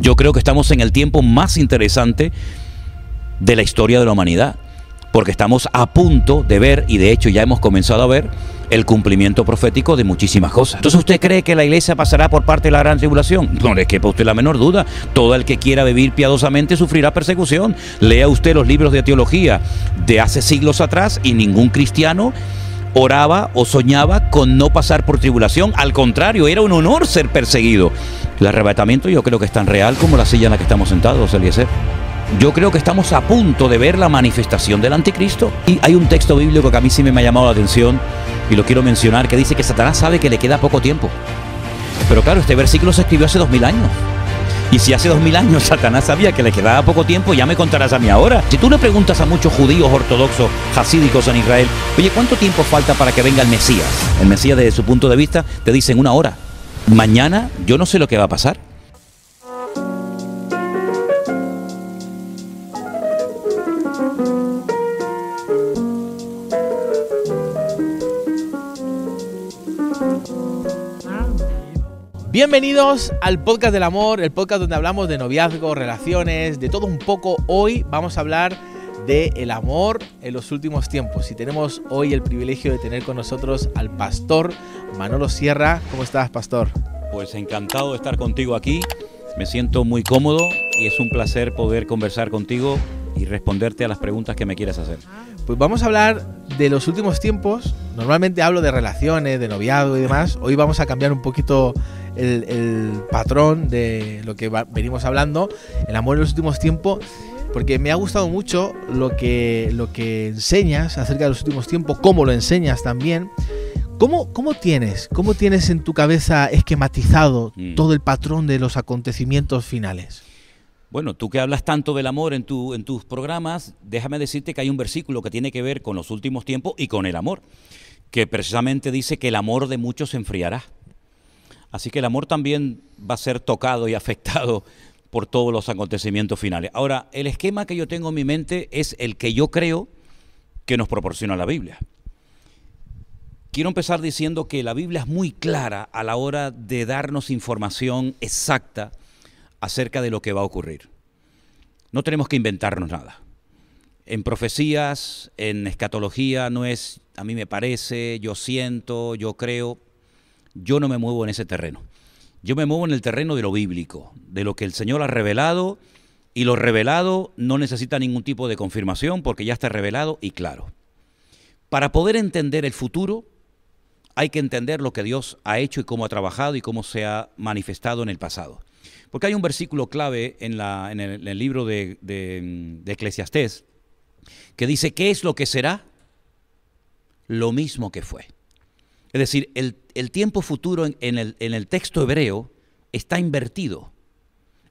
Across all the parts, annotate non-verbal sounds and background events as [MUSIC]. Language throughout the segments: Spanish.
Yo creo que estamos en el tiempo más interesante de la historia de la humanidad, porque estamos a punto de ver, y de hecho ya hemos comenzado a ver, el cumplimiento profético de muchísimas cosas. Entonces, ¿usted cree que la iglesia pasará por parte de la gran tribulación? No le quepa usted la menor duda. Todo el que quiera vivir piadosamente sufrirá persecución. Lea usted los libros de teología de hace siglos atrás y ningún cristiano oraba o soñaba con no pasar por tribulación. Al contrario, era un honor ser perseguido. El arrebatamiento yo creo que es tan real como la silla en la que estamos sentados, Eliezer. Yo creo que estamos a punto de ver la manifestación del anticristo. Y hay un texto bíblico que a mí sí me ha llamado la atención y lo quiero mencionar, que dice que Satanás sabe que le queda poco tiempo. Pero claro, este versículo se escribió hace dos mil años. Y si hace dos mil años Satanás sabía que le quedaba poco tiempo, ya me contarás a mí ahora. Si tú le preguntas a muchos judíos ortodoxos, hasídicos en Israel, oye, ¿cuánto tiempo falta para que venga el Mesías? El Mesías desde su punto de vista te dicen una hora. Mañana yo no sé lo que va a pasar. Bienvenidos al podcast del amor, el podcast donde hablamos de noviazgo, relaciones, de todo un poco. Hoy vamos a hablar de el amor en los últimos tiempos. Y tenemos hoy el privilegio de tener con nosotros al pastor Manolo Sierra. ¿Cómo estás, pastor? Pues encantado de estar contigo aquí. Me siento muy cómodo y es un placer poder conversar contigo y responderte a las preguntas que me quieras hacer. Pues vamos a hablar de los últimos tiempos. Normalmente hablo de relaciones, de noviado y demás. Hoy vamos a cambiar un poquito el, patrón de lo que venimos hablando, el amor en los últimos tiempos, porque me ha gustado mucho lo que, lo que enseñas acerca de los últimos tiempos, cómo lo enseñas también. ¿Cómo, ¿Cómo, tienes? ¿Cómo tienes en tu cabeza esquematizado mm. todo el patrón de los acontecimientos finales? Bueno, tú que hablas tanto del amor en, tu, en tus programas, déjame decirte que hay un versículo que tiene que ver con los últimos tiempos y con el amor, que precisamente dice que el amor de muchos se enfriará. Así que el amor también va a ser tocado y afectado por todos los acontecimientos finales. Ahora, el esquema que yo tengo en mi mente es el que yo creo que nos proporciona la Biblia. Quiero empezar diciendo que la Biblia es muy clara a la hora de darnos información exacta acerca de lo que va a ocurrir. No tenemos que inventarnos nada. En profecías, en escatología, no es a mí me parece, yo siento, yo creo. Yo no me muevo en ese terreno. Yo me muevo en el terreno de lo bíblico, de lo que el Señor ha revelado y lo revelado no necesita ningún tipo de confirmación porque ya está revelado y claro. Para poder entender el futuro, hay que entender lo que Dios ha hecho y cómo ha trabajado y cómo se ha manifestado en el pasado. Porque hay un versículo clave en, el, libro de, de, Eclesiastés que dice, ¿qué es lo que será? Lo mismo que fue. Es decir, el, tiempo futuro en, el, en el texto hebreo está invertido.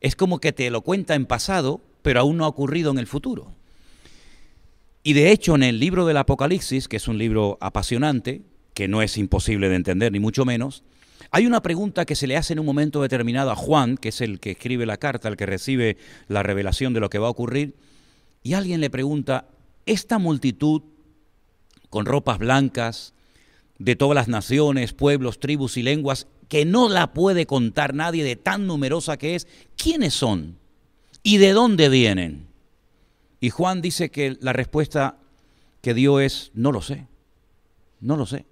Es como que te lo cuenta en pasado, pero aún no ha ocurrido en el futuro. Y de hecho, en el libro del Apocalipsis, que es un libro apasionante, que no es imposible de entender, ni mucho menos, hay una pregunta que se le hace en un momento determinado a Juan, que es el que escribe la carta, el que recibe la revelación de lo que va a ocurrir, y alguien le pregunta, ¿esta multitud con ropas blancas, de todas las naciones, pueblos, tribus y lenguas, que no la puede contar nadie de tan numerosa que es, ¿quiénes son? ¿Y de dónde vienen? Y Juan dice que la respuesta que dio es, no lo sé, no lo sé.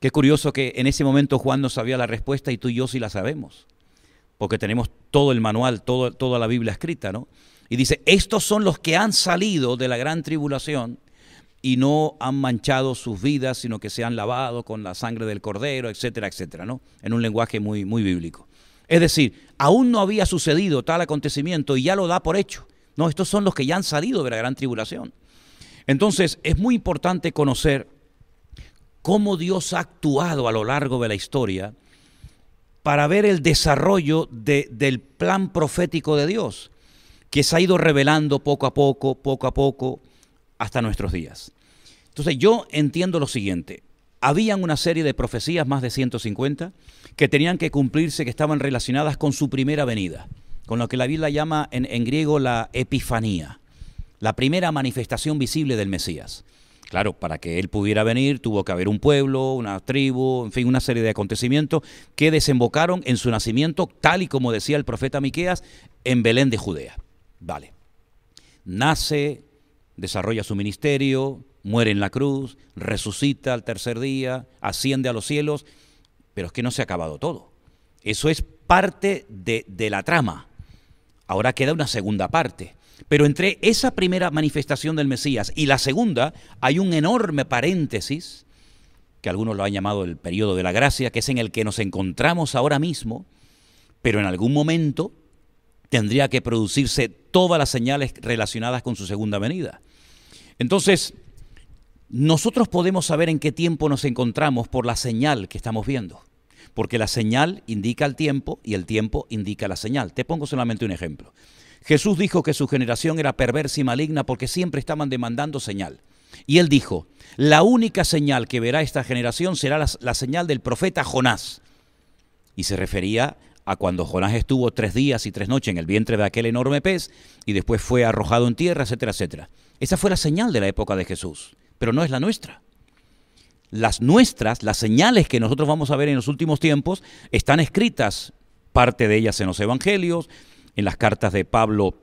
Qué curioso que en ese momento Juan no sabía la respuesta y tú y yo sí la sabemos, porque tenemos todo el manual, toda la Biblia escrita, ¿no? Y dice, estos son los que han salido de la gran tribulación y no han manchado sus vidas, sino que se han lavado con la sangre del cordero, etcétera, etcétera, ¿no? En un lenguaje muy, muy bíblico. Es decir, aún no había sucedido tal acontecimiento y ya lo da por hecho. No, estos son los que ya han salido de la gran tribulación. Entonces, es muy importante conocer cómo Dios ha actuado a lo largo de la historia para ver el desarrollo del plan profético de Dios, que se ha ido revelando poco a poco, poco a poco, hasta nuestros días. Entonces yo entiendo lo siguiente, habían una serie de profecías, más de 150, que tenían que cumplirse, que estaban relacionadas con su primera venida, con lo que la Biblia llama en griego la epifanía, la primera manifestación visible del Mesías. Claro, para que él pudiera venir tuvo que haber un pueblo, una tribu, en fin, una serie de acontecimientos que desembocaron en su nacimiento, tal y como decía el profeta Miqueas, en Belén de Judea. Vale. Nace, desarrolla su ministerio, muere en la cruz, resucita al tercer día, asciende a los cielos, pero es que no se ha acabado todo. Eso es parte de, de la trama. Ahora queda una segunda parte. Pero entre esa primera manifestación del Mesías y la segunda hay un enorme paréntesis, que algunos lo han llamado el periodo de la gracia, que es en el que nos encontramos ahora mismo, pero en algún momento tendría que producirse todas las señales relacionadas con su segunda venida. Entonces, nosotros podemos saber en qué tiempo nos encontramos por la señal que estamos viendo, porque la señal indica el tiempo y el tiempo indica la señal. Te pongo solamente un ejemplo. Jesús dijo que su generación era perversa y maligna porque siempre estaban demandando señal. Y él dijo, la única señal que verá esta generación será la, señal del profeta Jonás. Y se refería a cuando Jonás estuvo tres días y tres noches en el vientre de aquel enorme pez y después fue arrojado en tierra, etcétera, etcétera. Esa fue la señal de la época de Jesús, pero no es la nuestra las nuestras, las señales que nosotros vamos a ver en los últimos tiempos, están escritas, parte de ellas en los evangelios, en las cartas de Pablo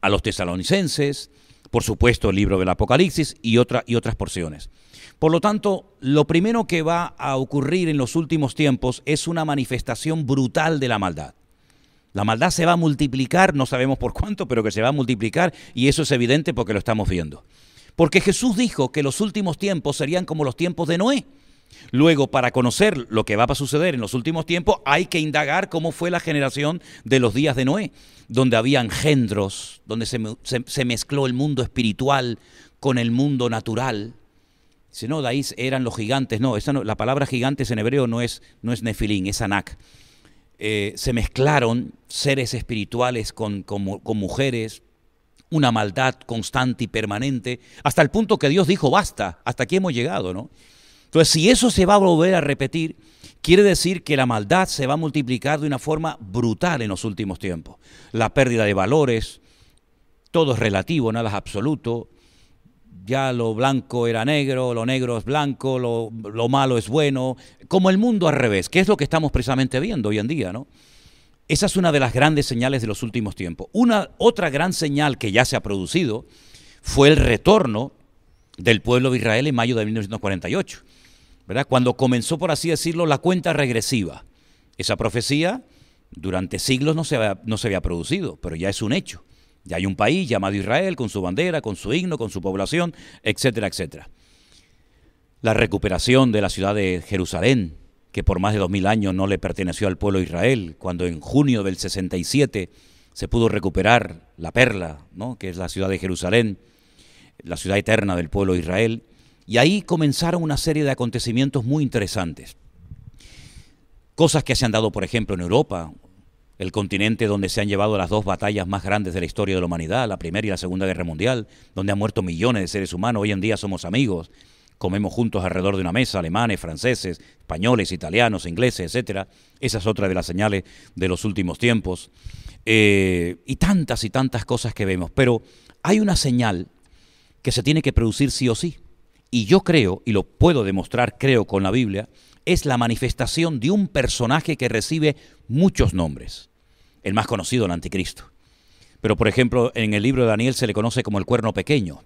a los tesalonicenses, por supuesto el libro del Apocalipsis y, y otras porciones. Por lo tanto, lo primero que va a ocurrir en los últimos tiempos es una manifestación brutal de la maldad. La maldad se va a multiplicar, no sabemos por cuánto, pero que se va a multiplicar y eso es evidente porque lo estamos viendo. Porque Jesús dijo que los últimos tiempos serían como los tiempos de Noé. Luego, para conocer lo que va a suceder en los últimos tiempos, hay que indagar cómo fue la generación de los días de Noé, donde había engendros, donde se, mezcló el mundo espiritual con el mundo natural. Si no, de ahí eran los gigantes. No, esa la palabra gigantes en hebreo no es, no es nefilín, es anac. Eh, se mezclaron seres espirituales con, con mujeres, una maldad constante y permanente, hasta el punto que Dios dijo, basta, hasta aquí hemos llegado, ¿no? Entonces, si eso se va a volver a repetir, quiere decir que la maldad se va a multiplicar de una forma brutal en los últimos tiempos. La pérdida de valores, todo es relativo, nada es absoluto. Ya lo blanco era negro, lo negro es blanco, lo, malo es bueno, como el mundo al revés, que es lo que estamos precisamente viendo hoy en día, ¿no? Esa es una de las grandes señales de los últimos tiempos. Una otra gran señal que ya se ha producido fue el retorno del pueblo de Israel en mayo de 1948. Cuando comenzó, por así decirlo, la cuenta regresiva. Esa profecía durante siglos no se, había, producido, pero ya es un hecho. Ya hay un país llamado Israel, con su bandera, con su himno, con su población, etcétera, etcétera. La recuperación de la ciudad de Jerusalén, que por más de dos mil años no le perteneció al pueblo Israel, cuando en junio del 67 se pudo recuperar la perla, ¿no? que es la ciudad de Jerusalén, la ciudad eterna del pueblo Israel, y ahí comenzaron una serie de acontecimientos muy interesantes. Cosas que se han dado, por ejemplo, en Europa, el continente donde se han llevado las dos batallas más grandes de la historia de la humanidad, la Primera y la Segunda Guerra Mundial, donde han muerto millones de seres humanos, hoy en día somos amigos, comemos juntos alrededor de una mesa, alemanes, franceses, españoles, italianos, ingleses, etcétera. Esa es otra de las señales de los últimos tiempos. Eh, y tantas y tantas cosas que vemos. Pero hay una señal que se tiene que producir sí o sí y yo creo, y lo puedo demostrar, creo, con la Biblia, es la manifestación de un personaje que recibe muchos nombres. El más conocido, el anticristo. Pero, por ejemplo, en el libro de Daniel se le conoce como el cuerno pequeño.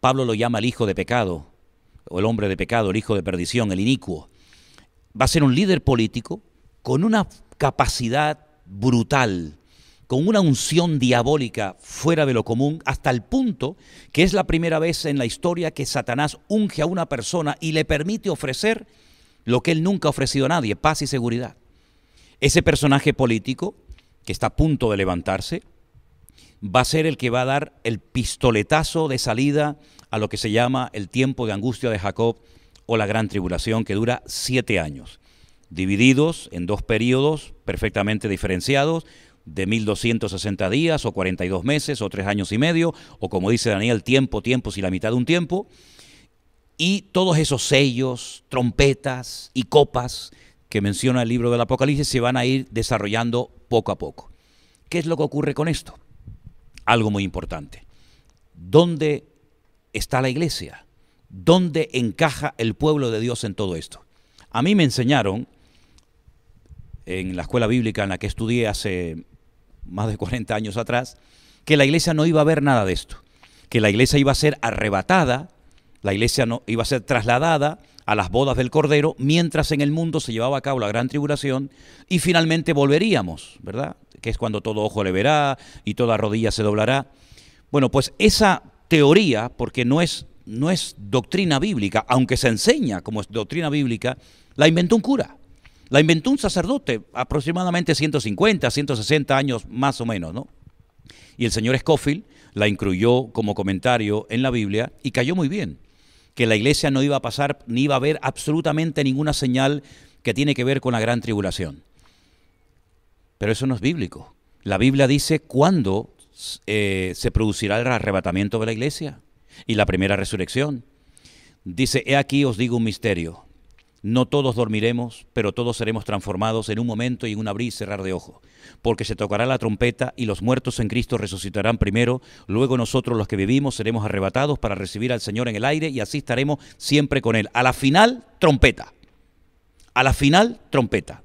Pablo lo llama el hijo de pecado, o el hombre de pecado, el hijo de perdición, el inicuo. Va a ser un líder político con una capacidad brutal con una unción diabólica fuera de lo común, hasta el punto que es la primera vez en la historia que Satanás unge a una persona y le permite ofrecer lo que él nunca ha ofrecido a nadie, paz y seguridad. Ese personaje político, que está a punto de levantarse, va a ser el que va a dar el pistoletazo de salida a lo que se llama el tiempo de angustia de Jacob o la gran tribulación que dura siete años, divididos en dos periodos perfectamente diferenciados, de 1.260 días o 42 meses o tres años y medio, o como dice Daniel, tiempo, tiempos y la mitad de un tiempo, y todos esos sellos, trompetas y copas que menciona el libro del Apocalipsis se van a ir desarrollando poco a poco. ¿Qué es lo que ocurre con esto? Algo muy importante. ¿Dónde está la iglesia? ¿Dónde encaja el pueblo de Dios en todo esto? A mí me enseñaron en la escuela bíblica en la que estudié hace más de 40 años atrás, que la iglesia no iba a ver nada de esto, que la iglesia iba a ser arrebatada, la iglesia no, iba a ser trasladada a las bodas del Cordero, mientras en el mundo se llevaba a cabo la gran tribulación y finalmente volveríamos, ¿verdad? Que es cuando todo ojo le verá y toda rodilla se doblará. Bueno, pues esa teoría, porque no es, no es doctrina bíblica, aunque se enseña como es doctrina bíblica, la inventó un cura. La inventó un sacerdote aproximadamente 150, 160 años más o menos, ¿no? Y el señor Scofield la incluyó como comentario en la Biblia y cayó muy bien, que la iglesia no iba a pasar ni iba a haber absolutamente ninguna señal que tiene que ver con la gran tribulación. Pero eso no es bíblico. La Biblia dice cuándo eh, se producirá el arrebatamiento de la iglesia y la primera resurrección. Dice, he aquí os digo un misterio. No todos dormiremos, pero todos seremos transformados en un momento y en un abrir y cerrar de ojos, porque se tocará la trompeta y los muertos en Cristo resucitarán primero, luego nosotros los que vivimos seremos arrebatados para recibir al Señor en el aire y así estaremos siempre con Él. A la final, trompeta. A la final, trompeta.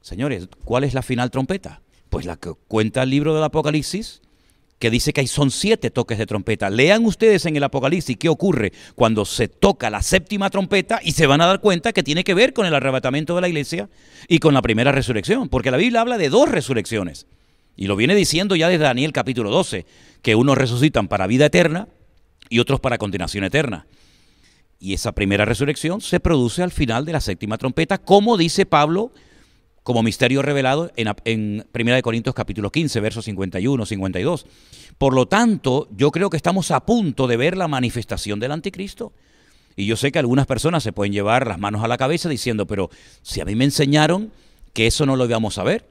Señores, ¿cuál es la final trompeta? Pues la que cuenta el libro del Apocalipsis, que dice que son siete toques de trompeta. Lean ustedes en el Apocalipsis qué ocurre cuando se toca la séptima trompeta y se van a dar cuenta que tiene que ver con el arrebatamiento de la iglesia y con la primera resurrección, porque la Biblia habla de dos resurrecciones. Y lo viene diciendo ya desde Daniel capítulo 12, que unos resucitan para vida eterna y otros para continuación eterna. Y esa primera resurrección se produce al final de la séptima trompeta, como dice Pablo como misterio revelado en, 1 Corintios capítulo 15, versos 51, 52. Por lo tanto, yo creo que estamos a punto de ver la manifestación del anticristo. Y yo sé que algunas personas se pueden llevar las manos a la cabeza diciendo, pero si a mí me enseñaron que eso no lo íbamos a ver,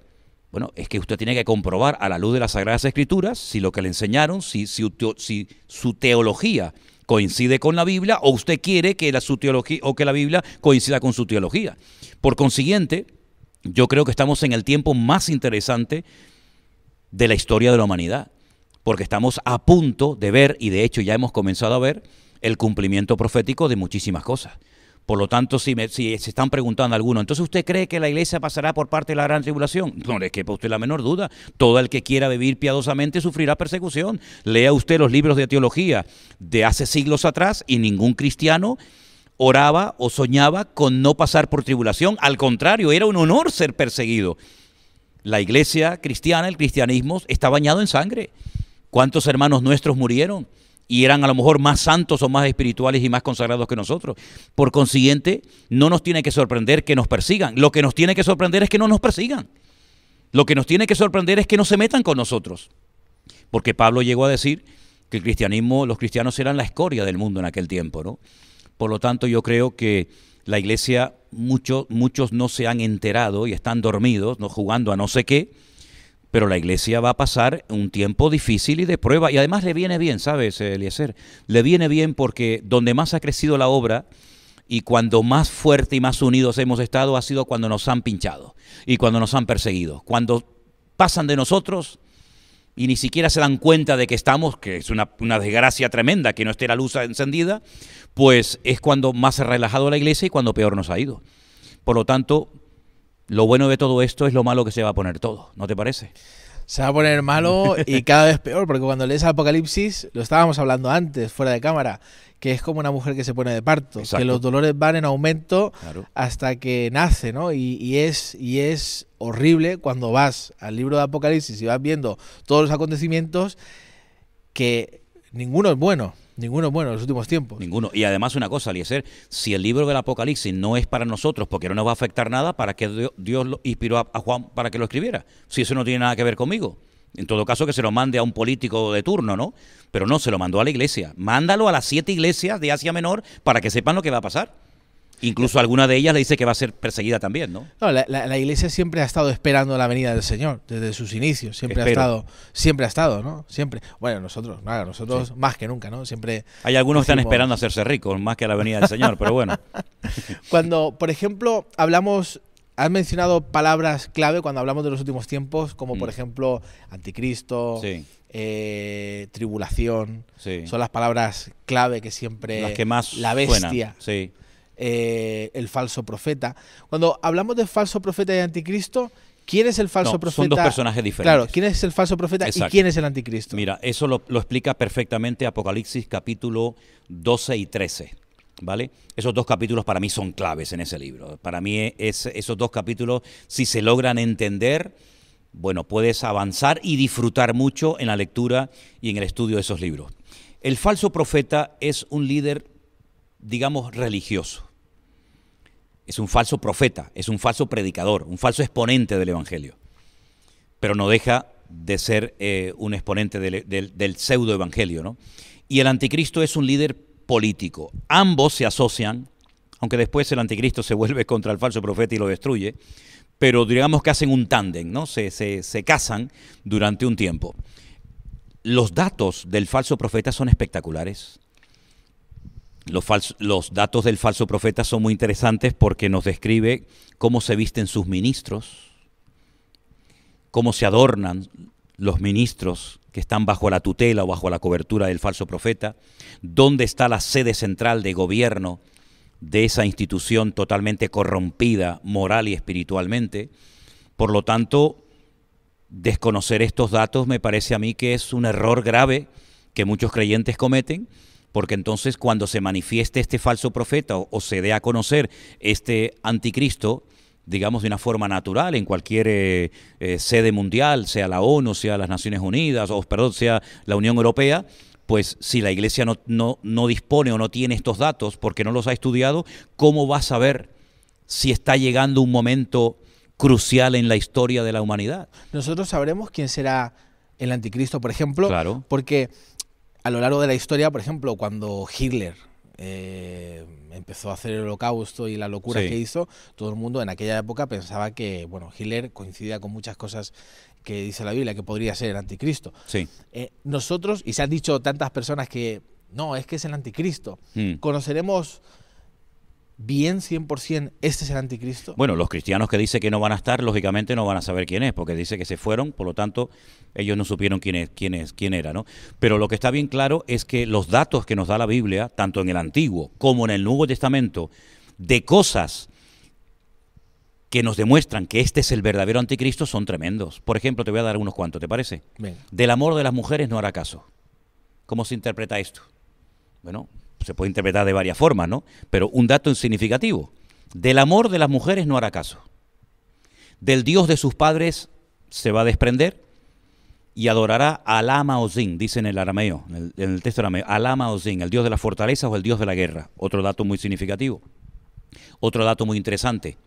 bueno, es que usted tiene que comprobar a la luz de las Sagradas Escrituras si lo que le enseñaron, si, si, su teología coincide con la Biblia o usted quiere que la, su teología, o que la Biblia coincida con su teología. Por consiguiente, yo creo que estamos en el tiempo más interesante de la historia de la humanidad, porque estamos a punto de ver, y de hecho ya hemos comenzado a ver, el cumplimiento profético de muchísimas cosas. Por lo tanto, si, si se están preguntando algunos, ¿entonces usted cree que la iglesia pasará por parte de la gran tribulación? No le quepa usted la menor duda. Todo el que quiera vivir piadosamente sufrirá persecución. Lea usted los libros de teología de hace siglos atrás y ningún cristiano oraba o soñaba con no pasar por tribulación. Al contrario, era un honor ser perseguido. La iglesia cristiana, el cristianismo, está bañado en sangre. ¿Cuántos hermanos nuestros murieron? Y eran a lo mejor más santos o más espirituales y más consagrados que nosotros. Por consiguiente, no nos tiene que sorprender que nos persigan. Lo que nos tiene que sorprender es que no nos persigan. Lo que nos tiene que sorprender es que no se metan con nosotros. Porque Pablo llegó a decir que el cristianismo, los cristianos eran la escoria del mundo en aquel tiempo, ¿no? Por lo tanto, yo creo que la iglesia, muchos, muchos no se han enterado y están dormidos, no jugando a no sé qué, pero la iglesia va a pasar un tiempo difícil y de prueba. Y además le viene bien, ¿sabes, Eliezer? Le viene bien porque donde más ha crecido la obra y cuando más fuerte y más unidos hemos estado ha sido cuando nos han pinchado y cuando nos han perseguido. Cuando pasan de nosotros, y ni siquiera se dan cuenta de que estamos, que es una, desgracia tremenda que no esté la luz encendida, pues es cuando más se ha relajado la iglesia y cuando peor nos ha ido. Por lo tanto, lo bueno de todo esto es lo malo que se va a poner todo, ¿no te parece? se va a poner malo y [LAUGHS] cada vez peor, porque cuando lees Apocalipsis, lo estábamos hablando antes, fuera de cámara, que es como una mujer que se pone de parto, que los dolores van en aumento hasta que nace, ¿no? Y, y, es, y es horrible cuando vas al libro de Apocalipsis y vas viendo todos los acontecimientos que ninguno es bueno. Ninguno bueno en los últimos tiempos. Ninguno. Y además una cosa, ser si el libro del Apocalipsis no es para nosotros porque no nos va a afectar nada, ¿para qué Dios lo inspiró a Juan para que lo escribiera? Si eso no tiene nada que ver conmigo. En todo caso, que se lo mande a un político de turno, ¿no? Pero no, se lo mandó a la iglesia. Mándalo a las siete iglesias de Asia Menor para que sepan lo que va a pasar. Incluso alguna de ellas le dice que va a ser perseguida también, ¿no? no la, iglesia siempre ha estado esperando la venida del Señor, desde sus inicios. Siempre ha estado, siempre ha estado, ¿no? Siempre. Bueno, nosotros, nada, nosotros más que nunca, ¿no? Siempre. Hay algunos que están esperando hacerse ricos, más que la venida del Señor, pero bueno. [LAUGHS] Cuando, por ejemplo, hablamos Has mencionado palabras clave cuando hablamos de los últimos tiempos, como por mm. ejemplo anticristo, eh, tribulación. Son las palabras clave que siempre. Las que más. La bestia. Sí. Eh, el falso profeta. Cuando hablamos de falso profeta y anticristo, ¿Quién es el falso profeta? Son dos personajes diferentes. Claro, ¿quién es el falso profeta y quién es el anticristo? Mira, eso lo, lo, explica perfectamente Apocalipsis capítulo 12 y 13. ¿Vale? Esos dos capítulos para mí son claves en ese libro. Para mí es, esos dos capítulos, si se logran entender, bueno, puedes avanzar y disfrutar mucho en la lectura y en el estudio de esos libros. El falso profeta es un líder, digamos, religioso es un falso profeta, es un falso predicador, un falso exponente del Evangelio. Pero no deja de ser eh, un exponente del, pseudo Evangelio. ¿no? Y el anticristo es un líder político. Ambos se asocian, aunque después el anticristo se vuelve contra el falso profeta y lo destruye, pero digamos que hacen un tándem, ¿no? Se, se, se casan durante un tiempo. Los datos del falso profeta son espectaculares. Los, datos del falso profeta son muy interesantes porque nos describe cómo se visten sus ministros, cómo se adornan los ministros que están bajo la tutela o bajo la cobertura del falso profeta, dónde está la sede central de gobierno de esa institución totalmente corrompida moral y espiritualmente. Por lo tanto, desconocer estos datos me parece a mí que es un error grave que muchos creyentes cometen porque entonces cuando se manifieste este falso profeta o, se dé a conocer este anticristo, digamos, de una forma natural en cualquier eh, eh, sede mundial, sea la ONU, sea las Naciones Unidas, o perdón, sea la Unión Europea, pues si la Iglesia no, no, no dispone o no tiene estos datos porque no los ha estudiado, ¿cómo va a saber si está llegando un momento crucial en la historia de la humanidad? Nosotros sabremos quién será el anticristo, por ejemplo, claro. porque a lo largo de la historia, por ejemplo, cuando Hitler eh, empezó a hacer el holocausto y la locura que hizo, todo el mundo en aquella época pensaba que, bueno, Hitler coincidía con muchas cosas que dice la Biblia, que podría ser el anticristo. Sí. Eh, nosotros, y se han dicho tantas personas que, no, es que es el anticristo, mm. conoceremos bien 100%, este es el anticristo? Bueno, los cristianos que dice que no van a estar, lógicamente no van a saber quién es, porque dice que se fueron, por lo tanto, ellos no supieron quién es, quién es, quién era, ¿no? Pero lo que está bien claro es que los datos que nos da la Biblia, tanto en el Antiguo como en el Nuevo Testamento, de cosas que nos demuestran que este es el verdadero anticristo son tremendos. Por ejemplo, te voy a dar unos cuantos, ¿te parece? Del amor de las mujeres no hará caso. ¿Cómo se interpreta esto? Bueno, se puede interpretar de varias formas, ¿no? Pero un dato significativo. Del amor de las mujeres no hará caso. Del Dios de sus padres se va a desprender y adorará a Alama Ozin, dice en el arameo, en el, texto arameo, Alama el Dios de las fortalezas o el Dios de la guerra. Otro dato muy significativo. Otro dato muy interesante.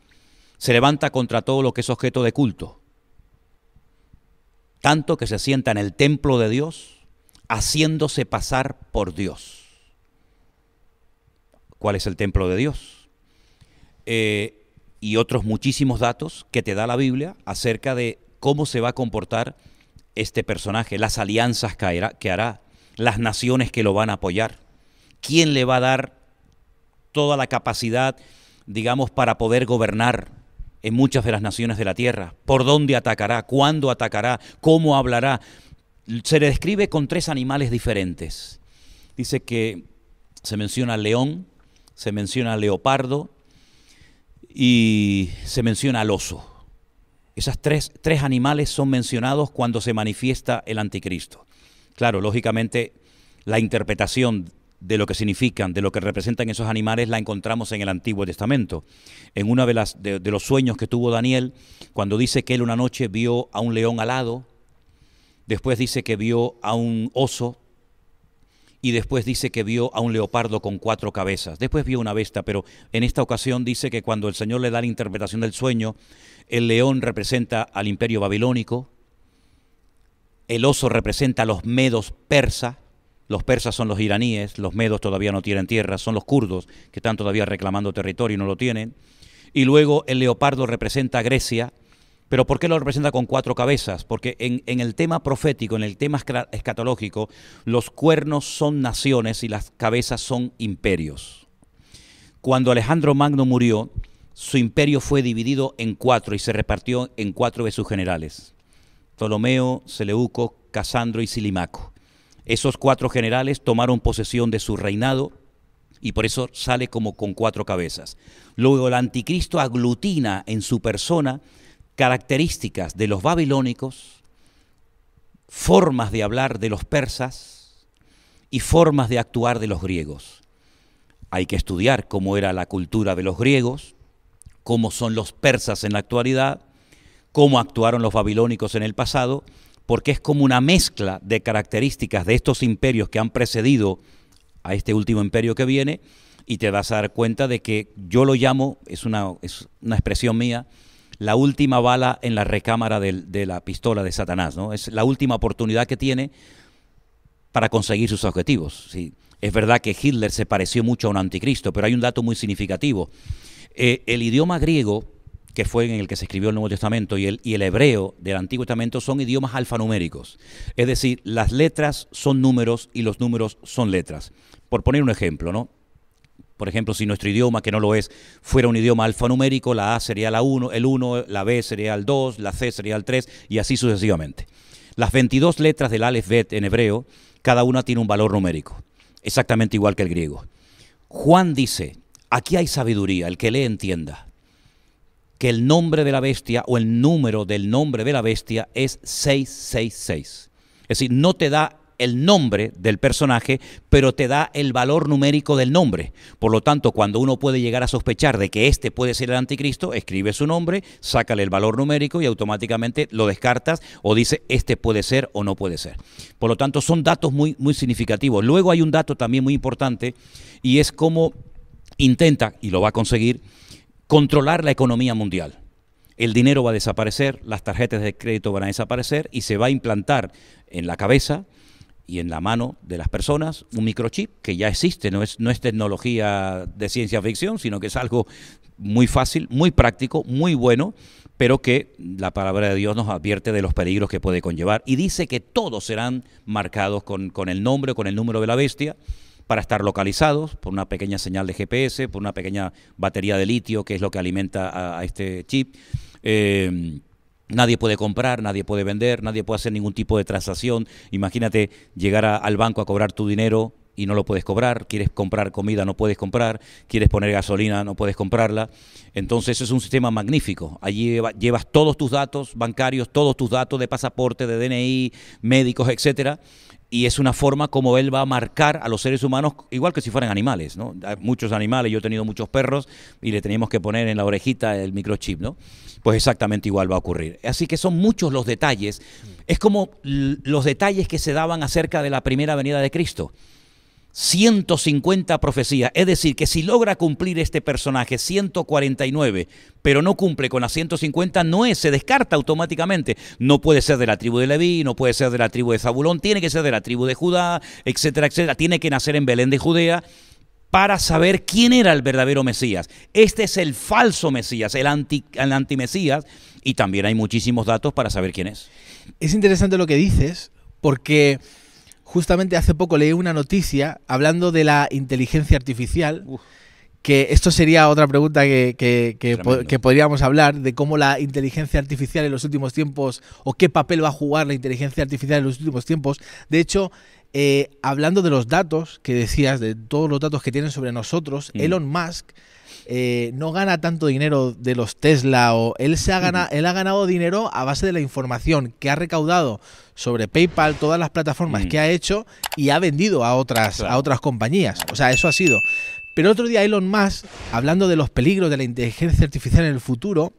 Se levanta contra todo lo que es objeto de culto. Tanto que se sienta en el templo de Dios haciéndose pasar por Dios cuál es el templo de Dios. Eh, y otros muchísimos datos que te da la Biblia acerca de cómo se va a comportar este personaje, las alianzas que hará, que hará, las naciones que lo van a apoyar, quién le va a dar toda la capacidad, digamos, para poder gobernar en muchas de las naciones de la tierra, por dónde atacará, cuándo atacará, cómo hablará. Se le describe con tres animales diferentes. Dice que se menciona el león, se menciona al leopardo y se menciona al oso. Esos tres, animales son mencionados cuando se manifiesta el anticristo. Claro, lógicamente la interpretación de lo que significan, de lo que representan esos animales, la encontramos en el Antiguo Testamento. En uno de, de los sueños que tuvo Daniel, cuando dice que él una noche vio a un león alado, después dice que vio a un oso y después dice que vio a un leopardo con cuatro cabezas. Después vio una besta, pero en esta ocasión dice que cuando el Señor le da la interpretación del sueño, el león representa al imperio babilónico, el oso representa a los medos persa, los persas son los iraníes, los medos todavía no tienen tierra, son los kurdos que están todavía reclamando territorio y no lo tienen. Y luego el leopardo representa a Grecia, pero ¿por qué lo representa con cuatro cabezas? Porque en, el tema profético, en el tema escatológico, los cuernos son naciones y las cabezas son imperios. Cuando Alejandro Magno murió, su imperio fue dividido en cuatro y se repartió en cuatro de sus generales. Ptolomeo, Seleuco, Casandro y Silimaco. Esos cuatro generales tomaron posesión de su reinado y por eso sale como con cuatro cabezas. Luego el anticristo aglutina en su persona características de los babilónicos, formas de hablar de los persas y formas de actuar de los griegos. Hay que estudiar cómo era la cultura de los griegos, cómo son los persas en la actualidad, cómo actuaron los babilónicos en el pasado, porque es como una mezcla de características de estos imperios que han precedido a este último imperio que viene, y te vas a dar cuenta de que yo lo llamo, es una, es una expresión mía, la última bala en la recámara de, la pistola de Satanás, ¿no? Es la última oportunidad que tiene para conseguir sus objetivos. ¿sí? Es verdad que Hitler se pareció mucho a un anticristo, pero hay un dato muy significativo. Eh, el idioma griego, que fue en el que se escribió el Nuevo Testamento, y el, y el hebreo del Antiguo Testamento son idiomas alfanuméricos. Es decir, las letras son números y los números son letras. Por poner un ejemplo, ¿no? Por ejemplo, si nuestro idioma, que no lo es, fuera un idioma alfanumérico, la A sería la 1, el 1, la B sería el 2, la C sería el 3 y así sucesivamente. Las 22 letras del Aleph-Bet en hebreo, cada una tiene un valor numérico, exactamente igual que el griego. Juan dice, aquí hay sabiduría, el que le entienda, que el nombre de la bestia o el número del nombre de la bestia es 666. Es decir, no te da el nombre del personaje, pero te da el valor numérico del nombre. Por lo tanto, cuando uno puede llegar a sospechar de que este puede ser el anticristo, escribe su nombre, sácale el valor numérico y automáticamente lo descartas o dice este puede ser o no puede ser. Por lo tanto, son datos muy, muy significativos. Luego hay un dato también muy importante y es cómo intenta, y lo va a conseguir, controlar la economía mundial el dinero va a desaparecer, las tarjetas de crédito van a desaparecer y se va a implantar en la cabeza y en la mano de las personas un microchip que ya existe, no es, no es tecnología de ciencia ficción, sino que es algo muy fácil, muy práctico, muy bueno, pero que la palabra de Dios nos advierte de los peligros que puede conllevar y dice que todos serán marcados con, el nombre, con el número de la bestia para estar localizados por una pequeña señal de GPS, por una pequeña batería de litio que es lo que alimenta a, este chip. Eh, Nadie puede comprar, nadie puede vender, nadie puede hacer ningún tipo de transacción. Imagínate llegar al banco a cobrar tu dinero y no lo puedes cobrar, quieres comprar comida, no puedes comprar, quieres poner gasolina, no puedes comprarla. Entonces es un sistema magnífico. Allí llevas todos tus datos bancarios, todos tus datos de pasaporte, de DNI, médicos, etcétera, y es una forma como él va a marcar a los seres humanos igual que si fueran animales, ¿no? muchos animales, yo he tenido muchos perros y le teníamos que poner en la orejita el microchip, ¿no? Pues exactamente igual va a ocurrir. Así que son muchos los detalles. Es como los detalles que se daban acerca de la primera venida de Cristo. 150 profecías. Es decir, que si logra cumplir este personaje 149, pero no cumple con las 150, no es, se descarta automáticamente. No puede ser de la tribu de Leví, no puede ser de la tribu de Zabulón, tiene que ser de la tribu de Judá, etcétera, etcétera. Tiene que nacer en Belén de Judea para saber quién era el verdadero Mesías. Este es el falso Mesías, el, anti, el antimesías, y también hay muchísimos datos para saber quién es. Es interesante lo que dices, porque justamente hace poco leí una noticia hablando de la inteligencia artificial. Que esto sería otra pregunta que, podríamos hablar de cómo la inteligencia artificial en los últimos tiempos o qué papel va a jugar la inteligencia artificial en los últimos tiempos. De hecho, eh, hablando de los datos que decías, de todos los datos que tienen sobre nosotros, mm. Elon Musk eh, no gana tanto dinero de los Tesla o él, se ha ganado, él ha ganado dinero a base de la información que ha recaudado sobre PayPal, todas las plataformas que ha hecho y ha vendido a otras, a otras compañías. O sea, eso ha sido. Pero otro día Elon Musk, hablando de los peligros de la inteligencia artificial en el futuro,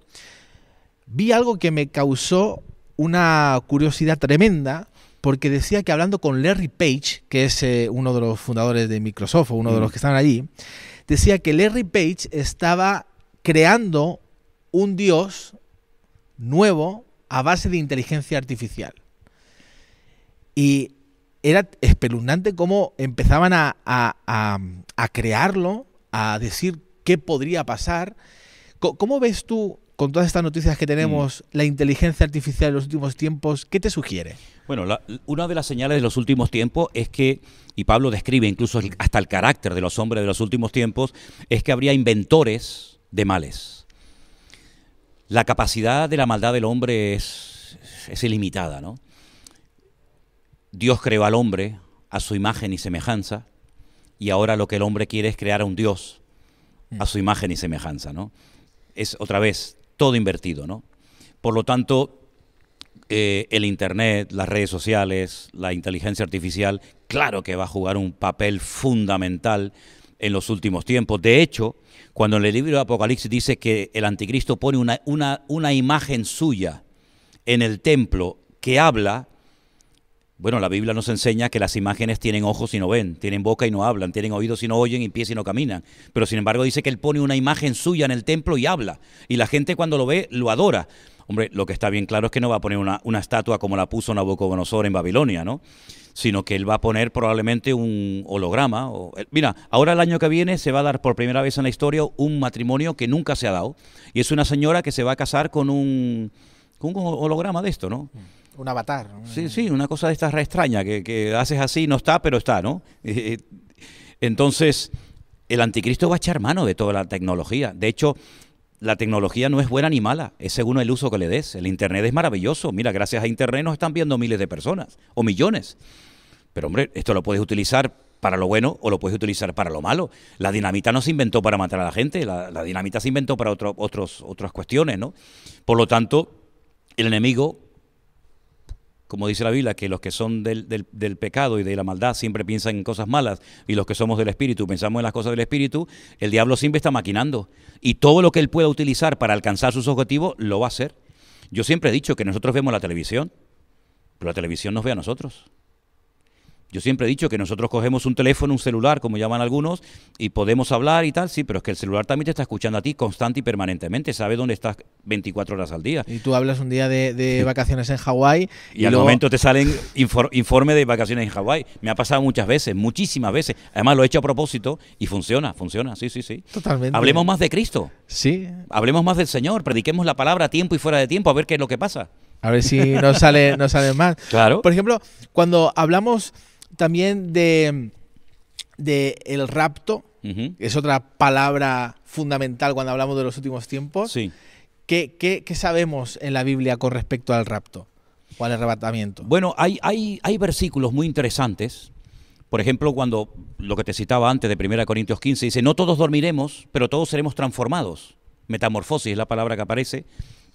vi algo que me causó una curiosidad tremenda porque decía que hablando con Larry Page, que es eh, uno de los fundadores de Microsoft, o uno de los que están allí, decía que Larry Page estaba creando un dios nuevo a base de inteligencia artificial. Y era espeluznante cómo empezaban a, crearlo, a decir qué podría pasar. ¿Cómo, ves tú, con todas estas noticias que tenemos, mm. la inteligencia artificial en los últimos tiempos? ¿Qué te sugiere? Bueno, una de las señales de los últimos tiempos es que, y Pablo describe incluso hasta el carácter de los hombres de los últimos tiempos, es que habría inventores de males. La capacidad de la maldad del hombre es, es ilimitada, ¿no? Dios creó al hombre a su imagen y semejanza, y ahora lo que el hombre quiere es crear a un Dios mm. a su imagen y semejanza, ¿no? Es otra vez todo invertido, ¿no? Por lo tanto, eh, el Internet, las redes sociales, la inteligencia artificial, claro que va a jugar un papel fundamental en los últimos tiempos. De hecho, cuando en el libro de Apocalipsis dice que el anticristo pone una, una, una imagen suya en el templo que habla, bueno, la Biblia nos enseña que las imágenes tienen ojos y no ven, tienen boca y no hablan, tienen oídos y no oyen y pies y no caminan. Pero sin embargo dice que él pone una imagen suya en el templo y habla. Y la gente cuando lo ve lo adora. Hombre, lo que está bien claro es que no va a poner una, una estatua como la puso Nabucodonosor en Babilonia, ¿no? Sino que él va a poner probablemente un holograma. Eh, mira, ahora el año que viene se va a dar por primera vez en la historia un matrimonio que nunca se ha dado. Y es una señora que se va a casar con un, holograma de esto, ¿no? Un avatar. Sí, sí, una cosa de estas re extraña, que, que haces así, no está, pero está, ¿no? [LAUGHS] Entonces, el anticristo va a echar mano de toda la tecnología. De hecho, la tecnología no es buena ni mala, es según el uso que le des. El Internet es maravilloso. Mira, gracias a Internet nos están viendo miles de personas o millones. Pero hombre, esto lo puedes utilizar para lo bueno o lo puedes utilizar para lo malo. La dinamita no se inventó para matar a la gente, la, dinamita se inventó para otros, otras cuestiones, ¿no? Por lo tanto, el enemigo como dice la Biblia, que los que son del, del, pecado y de la maldad siempre piensan en cosas malas, y los que somos del Espíritu pensamos en las cosas del Espíritu, el diablo siempre está maquinando. Y todo lo que él pueda utilizar para alcanzar sus objetivos, lo va a hacer. Yo siempre he dicho que nosotros vemos la televisión, pero la televisión nos ve a nosotros. Yo siempre he dicho que nosotros cogemos un teléfono, un celular, como llaman algunos, y podemos hablar y tal, sí, pero es que el celular también te está escuchando a ti constante y permanentemente, sabe dónde estás 24 horas al día. Y tú hablas un día de, vacaciones en Hawái. Y, al momento te salen informe informes de vacaciones en Hawái. Me ha pasado muchas veces, muchísimas veces. Además lo he hecho a propósito y funciona, funciona, sí, sí, sí. Totalmente. Hablemos más de Cristo. Sí. Hablemos más del Señor, prediquemos la palabra a tiempo y fuera de tiempo, a ver qué es lo que pasa. A ver si nos sale, nos sale más. [LAUGHS] Claro. Por ejemplo, cuando hablamos también de, el rapto, es otra palabra fundamental cuando hablamos de los últimos tiempos. ¿Qué, sabemos en la Biblia con respecto al rapto o al arrebatamiento? Bueno, hay, versículos muy interesantes. Por ejemplo, cuando lo que te citaba antes de 1 Corintios 15 dice, no todos dormiremos, pero todos seremos transformados. Metamorfosis es la palabra que aparece,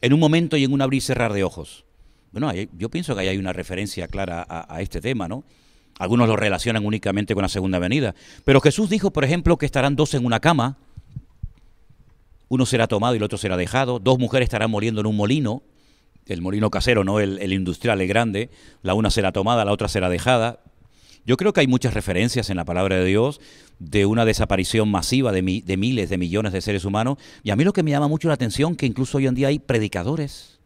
en un momento y en un abrir y cerrar de ojos. Bueno, yo pienso que ahí hay una referencia clara a, a este tema, ¿no? Algunos lo relacionan únicamente con la segunda venida. Pero Jesús dijo, por ejemplo, que estarán dos en una cama. Uno será tomado y el otro será dejado. Dos mujeres estarán muriendo en un molino. El molino casero, no el, industrial, el grande. La una será tomada, la otra será dejada. Yo creo que hay muchas referencias en la palabra de Dios de una desaparición masiva de, miles, de millones de seres humanos. Y a mí lo que me llama mucho la atención que incluso hoy en día hay predicadores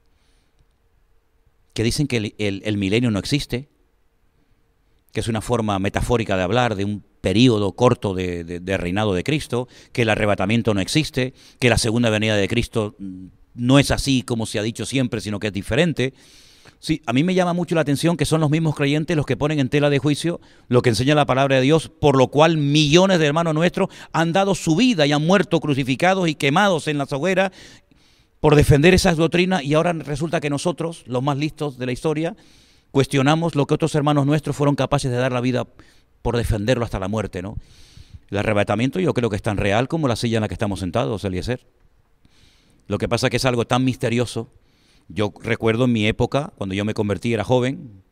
que dicen que el milenio no existe, que es una forma metafórica de hablar de un periodo corto de, reinado de Cristo, que el arrebatamiento no existe, que la segunda venida de Cristo mm, no es así como se ha dicho siempre, sino que es diferente. Sí, a mí me llama mucho la atención que son los mismos creyentes los que ponen en tela de juicio lo que enseña la palabra de Dios, por lo cual millones de hermanos nuestros han dado su vida y han muerto crucificados y quemados en las hogueras por defender esas doctrinas y ahora resulta que nosotros, los más listos de la historia, cuestionamos lo que otros hermanos nuestros fueron capaces de dar la vida por defenderlo hasta la muerte, ¿no? El arrebatamiento yo creo que es tan real como la silla en la que estamos sentados, ser. Lo que pasa es que es algo tan misterioso. Yo recuerdo en mi época, cuando yo me convertí, era joven,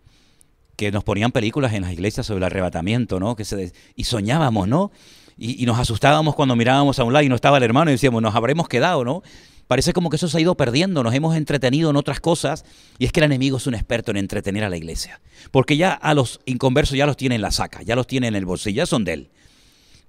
que nos ponían películas en las iglesias sobre el arrebatamiento, ¿no? Que se y soñábamos, ¿no? Y, y, nos asustábamos cuando mirábamos a un lado y no estaba el hermano y decíamos, nos habremos quedado, ¿no? Parece como que eso se ha ido perdiendo, nos hemos entretenido en otras cosas y es que el enemigo es un experto en entretener a la iglesia, porque ya a los inconversos ya los tiene en la saca, ya los tiene en el bolsillo, ya son de él.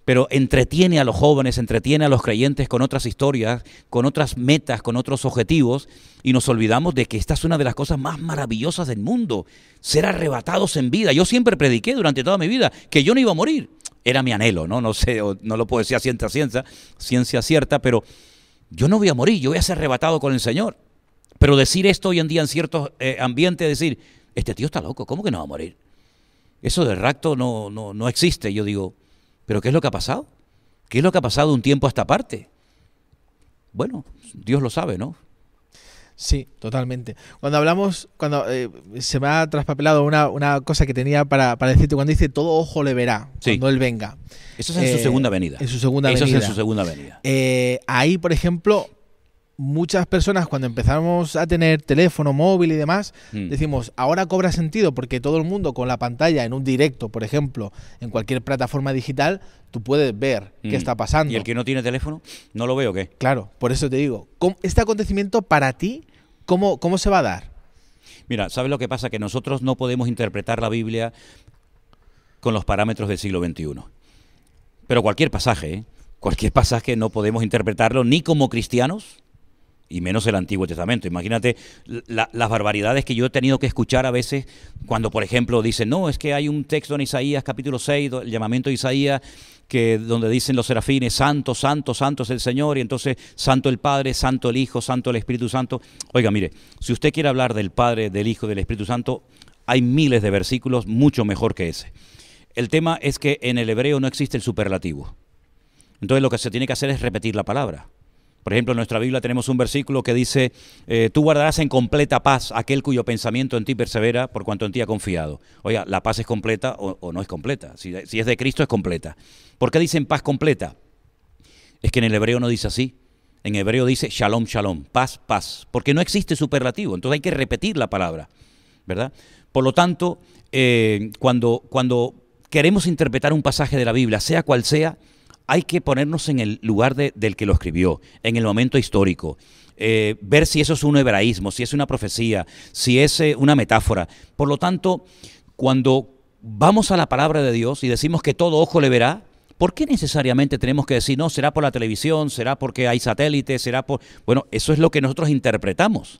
Pero entretiene a los jóvenes, entretiene a los creyentes con otras historias, con otras metas, con otros objetivos y nos olvidamos de que esta es una de las cosas más maravillosas del mundo, ser arrebatados en vida. Yo siempre prediqué durante toda mi vida que yo no iba a morir era mi anhelo, ¿no? No sé, no lo puedo decir a ciencia, ciencia, ciencia cierta, pero yo no voy a morir, yo voy a ser arrebatado con el Señor. Pero decir esto hoy en día en ciertos eh, ambientes, decir, este tío está loco, ¿cómo que no va a morir? Eso del rapto no, no, no existe, yo digo, ¿pero qué es lo que ha pasado? ¿Qué es lo que ha pasado un tiempo a esta parte? Bueno, Dios lo sabe, ¿no? Sí, totalmente. Cuando hablamos, cuando eh, se me ha traspapelado una, cosa que tenía para, decirte, cuando dice todo ojo le verá, no cuando él venga. Eso es en su eh, segunda venida. su segunda Eso es en su segunda venida. Eh, ahí, por ejemplo, muchas personas cuando empezamos a tener teléfono móvil y demás, mm. decimos, ahora cobra sentido porque todo el mundo con la pantalla en un directo, por ejemplo, en cualquier plataforma digital, tú puedes ver qué mm. está pasando. ¿Y el que no tiene teléfono? ¿No lo veo qué? Claro, por eso te digo, este acontecimiento para ti ¿Cómo, se va a dar? Mira, ¿sabes lo que pasa? Que nosotros no podemos interpretar la Biblia con los parámetros del siglo XXI. Pero cualquier pasaje, ¿eh? cualquier pasaje no podemos interpretarlo ni como cristianos, y menos el Antiguo Testamento. Imagínate las barbaridades que yo he tenido que escuchar a veces cuando, por ejemplo, dicen, no, es que hay un texto en Isaías capítulo 6, el llamamiento de Isaías, que donde dicen los serafines, santo, santo, santo es el Señor, y entonces santo el Padre, santo el Hijo, santo el Espíritu Santo. Oiga, mire, si usted quiere hablar del Padre, del Hijo, del Espíritu Santo, hay miles de versículos mucho mejor que ese. El tema es que en el hebreo no existe el superlativo. Entonces lo que se tiene que hacer es repetir la palabra. Por ejemplo, en nuestra Biblia tenemos un versículo que dice, eh, tú guardarás en completa paz aquel cuyo pensamiento en ti persevera por cuanto en ti ha confiado. Oiga, la paz es completa o, no es completa. Si, es de Cristo es completa. ¿Por qué dicen paz completa? Es que en el hebreo no dice así. En hebreo dice shalom, shalom, paz, paz. Porque no existe superlativo. Entonces hay que repetir la palabra. ¿Verdad? Por lo tanto, eh, cuando queremos interpretar un pasaje de la Biblia, sea cual sea, hay que ponernos en el lugar del que lo escribió, en el momento histórico. Eh, ver si eso es un hebraísmo, si es una profecía, si es eh, una metáfora. Por lo tanto, cuando vamos a la palabra de Dios y decimos que todo ojo le verá, ¿por qué necesariamente tenemos que decir, no, será por la televisión, será porque hay satélites, será por... Bueno, eso es lo que nosotros interpretamos.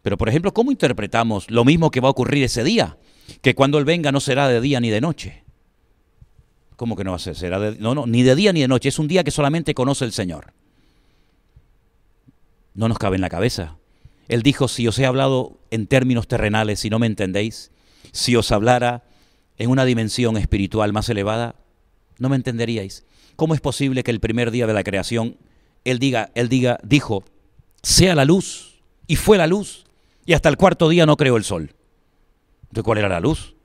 Pero, por ejemplo, ¿cómo interpretamos lo mismo que va a ocurrir ese día? Que cuando Él venga no será de día ni de noche. ¿Cómo que no va a ser? Será no, no, ni de día ni de noche. Es un día que solamente conoce el Señor. No nos cabe en la cabeza. Él dijo, si os he hablado en términos terrenales y no me entendéis, si os hablara en una dimensión espiritual más elevada, no me entenderíais. ¿Cómo es posible que el primer día de la creación él diga, él diga, dijo, sea la luz y fue la luz y hasta el cuarto día no creó el sol? ¿De cuál era la luz?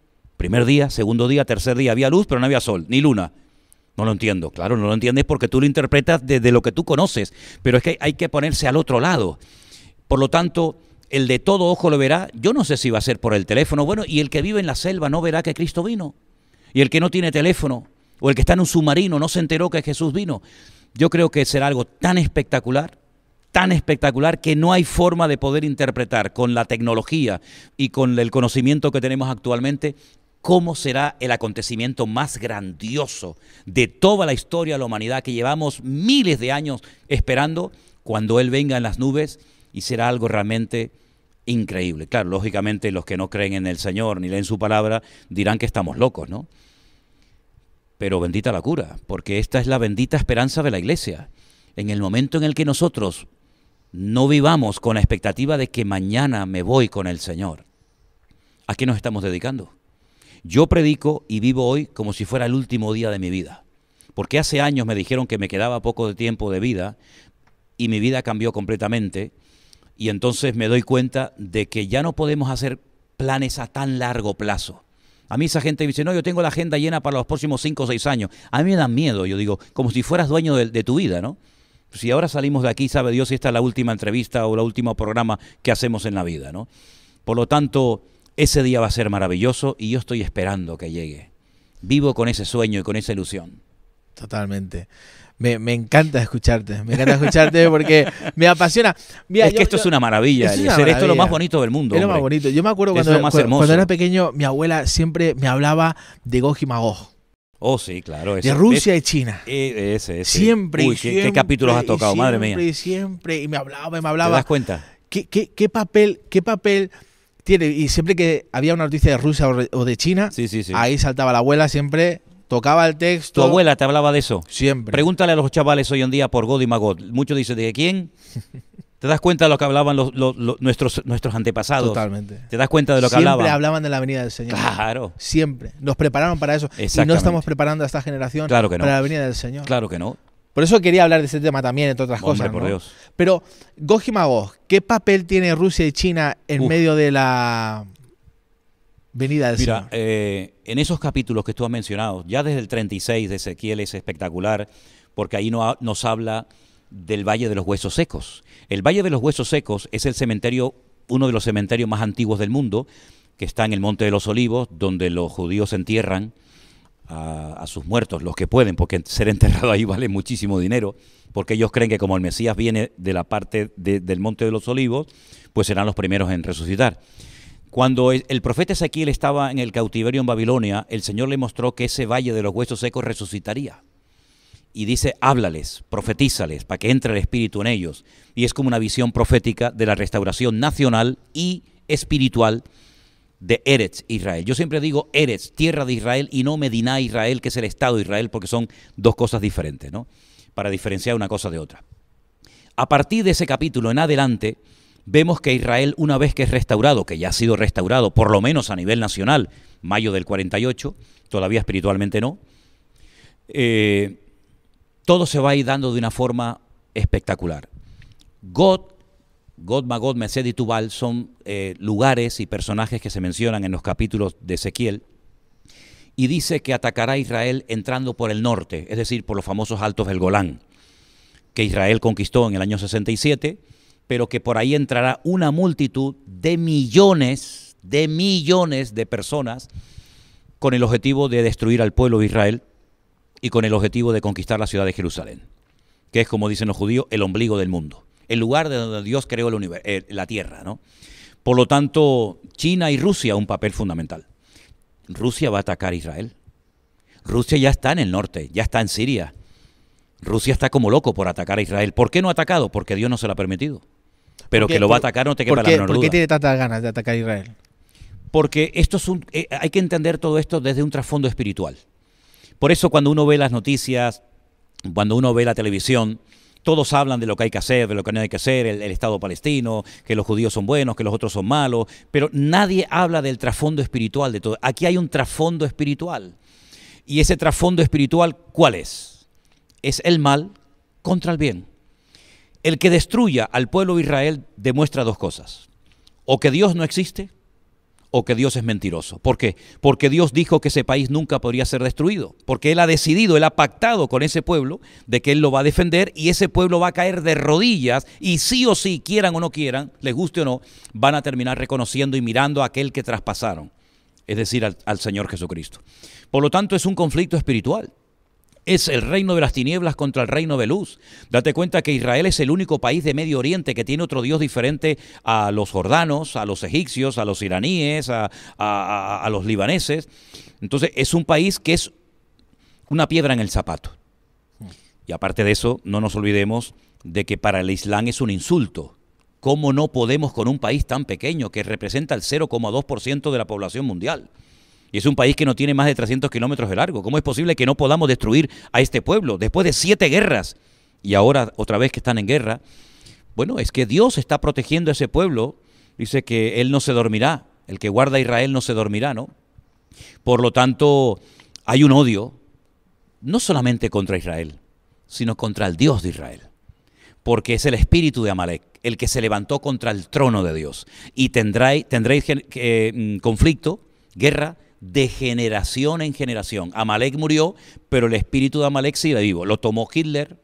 Primer día, segundo día, tercer día, había luz, pero no había sol, ni luna. No lo entiendo, claro, no lo entiendes porque tú lo interpretas desde lo que tú conoces, pero es que hay que ponerse al otro lado. Por lo tanto, el de todo ojo lo verá, yo no sé si va a ser por el teléfono, bueno, y el que vive en la selva no verá que Cristo vino, y el que no tiene teléfono, o el que está en un submarino no se enteró que Jesús vino. Yo creo que será algo tan espectacular, tan espectacular, que no hay forma de poder interpretar con la tecnología y con el conocimiento que tenemos actualmente cómo será el acontecimiento más grandioso de toda la historia de la humanidad que llevamos miles de años esperando cuando Él venga en las nubes y será algo realmente increíble. Claro, lógicamente los que no creen en el Señor ni leen su palabra dirán que estamos locos, ¿no? Pero bendita la cura, porque esta es la bendita esperanza de la iglesia. En el momento en el que nosotros no vivamos con la expectativa de que mañana me voy con el Señor, ¿a qué nos estamos dedicando? Yo predico y vivo hoy como si fuera el último día de mi vida, porque hace años me dijeron que me quedaba poco de tiempo de vida y mi vida cambió completamente y entonces me doy cuenta de que ya no podemos hacer planes a tan largo plazo. A mí esa gente me dice, no, yo tengo la agenda llena para los próximos 5 o 6 años. A mí me da miedo, yo digo, como si fueras dueño de, de tu vida, ¿no? Si ahora salimos de aquí, sabe Dios si esta es la última entrevista o el último programa que hacemos en la vida, ¿no? Por lo tanto, ese día va a ser maravilloso y yo estoy esperando que llegue. Vivo con ese sueño y con esa ilusión. Totalmente. Me, encanta escucharte, me encanta escucharte [LAUGHS] porque me apasiona. es que esto es una maravilla, es esto es lo más bonito del mundo. Es lo más bonito. Yo me acuerdo cuando, era pequeño, mi abuela siempre me hablaba de Gojima Oh, sí, claro. de Rusia y China. E, ese, ese. Siempre. Uy, ¿qué, qué capítulos has tocado, madre mía. Siempre, siempre. Y me hablaba, me hablaba. ¿Te das cuenta? qué papel, qué papel tiene, y siempre que había una noticia de Rusia o de China, ahí saltaba la abuela siempre, tocaba el texto. Tu abuela te hablaba de eso. Siempre. Pregúntale a los chavales hoy en día por God y Magot. Muchos dicen, ¿de quién? [LAUGHS] ¿Te das cuenta de lo que hablaban los, nuestros, nuestros antepasados? Totalmente. ¿Te das cuenta de lo que hablaban? Siempre hablaban de la venida del Señor. Claro. Siempre. Nos prepararon para eso. Y no estamos preparando a esta generación claro que no. para la venida del Señor. Claro que no. Por eso quería hablar de ese tema también, entre otras cosas. Pero, Gojima, vos, ¿qué papel tiene Rusia y China en medio de la venida del Mira, eh, en esos capítulos que tú has mencionado, ya desde el 36 de Ezequiel es espectacular, porque ahí nos habla del Valle de los Huesos Secos. El Valle de los Huesos Secos es el cementerio, uno de los cementerios más antiguos del mundo, que está en el Monte de los Olivos, donde los judíos se entierran a, sus muertos, los que pueden, porque ser enterrado ahí [LAUGHS] vale muchísimo dinero, porque ellos creen que como el Mesías viene de la parte del Monte de los Olivos, pues serán los primeros en resucitar. Cuando el profeta Ezequiel estaba en el cautiverio en Babilonia, el Señor le mostró que ese valle de los huesos secos resucitaría. Y dice, háblales, profetízales, para que entre el Espíritu en ellos. Y es como una visión profética de la restauración nacional y espiritual de Eretz Israel. Yo siempre digo Eretz, tierra de Israel, y no Medina Israel, que es el Estado de Israel, porque son dos cosas diferentes, ¿no? Para diferenciar una cosa de otra. A partir de ese capítulo en adelante, vemos que Israel, una vez que es restaurado, que ya ha sido restaurado, por lo menos a nivel nacional, mayo del 48, todavía espiritualmente no, eh, todo se va a ir dando de una forma espectacular. God God Magod, Mesed y Tubal son eh, lugares y personajes que se mencionan en los capítulos de Ezequiel. Y dice que atacará a Israel entrando por el norte, es decir, por los famosos altos del Golán, que Israel conquistó en el año 67, pero que por ahí entrará una multitud de millones, de millones de personas con el objetivo de destruir al pueblo de Israel y con el objetivo de conquistar la ciudad de Jerusalén, que es como dicen los judíos, el ombligo del mundo el lugar de donde Dios creó eh, la Tierra. ¿no? Por lo tanto, China y Rusia un papel fundamental. Rusia va a atacar a Israel. Rusia ya está en el norte, ya está en Siria. Rusia está como loco por atacar a Israel. ¿Por qué no ha atacado? Porque Dios no se lo ha permitido. Pero que lo va a atacar no te queda la menor ¿Por qué tiene tantas ganas de atacar a Israel? Porque esto es un, eh, hay que entender todo esto desde un trasfondo espiritual. Por eso cuando uno ve las noticias, cuando uno ve la televisión, todos hablan de lo que hay que hacer, de lo que no hay que hacer, el, Estado palestino, que los judíos son buenos, que los otros son malos, pero nadie habla del trasfondo espiritual de todo. Aquí hay un trasfondo espiritual. Y ese trasfondo espiritual, ¿cuál es? Es el mal contra el bien. El que destruya al pueblo de Israel demuestra dos cosas. O que Dios no existe, o que Dios es mentiroso. ¿Por qué? Porque Dios dijo que ese país nunca podría ser destruido, porque Él ha decidido, Él ha pactado con ese pueblo de que Él lo va a defender y ese pueblo va a caer de rodillas y sí o sí, quieran o no quieran, les guste o no, van a terminar reconociendo y mirando a aquel que traspasaron, es decir, al, Señor Jesucristo. Por lo tanto, es un conflicto espiritual. Es el reino de las tinieblas contra el reino de luz. Date cuenta que Israel es el único país de Medio Oriente que tiene otro Dios diferente a los jordanos, a los egipcios, a los iraníes, a, los libaneses. Entonces es un país que es una piedra en el zapato. Hmm. Y aparte de eso, no nos olvidemos de que para el Islam es un insulto. ¿Cómo no podemos con un país tan pequeño que representa el 0,2% de la población mundial? Y es un país que no tiene más de 300 kilómetros de largo. ¿Cómo es posible que no podamos destruir a este pueblo después de siete guerras? Y ahora otra vez que están en guerra. Bueno, es que Dios está protegiendo a ese pueblo. Dice que Él no se dormirá. El que guarda a Israel no se dormirá, ¿no? Por lo tanto, hay un odio, no solamente contra Israel, sino contra el Dios de Israel. Porque es el espíritu de Amalek el que se levantó contra el trono de Dios. Y tendréis, tendréis eh, mm, conflicto, guerra de generación en generación. Amalek murió, pero el espíritu de Amalek sigue vivo. Lo tomó Hitler,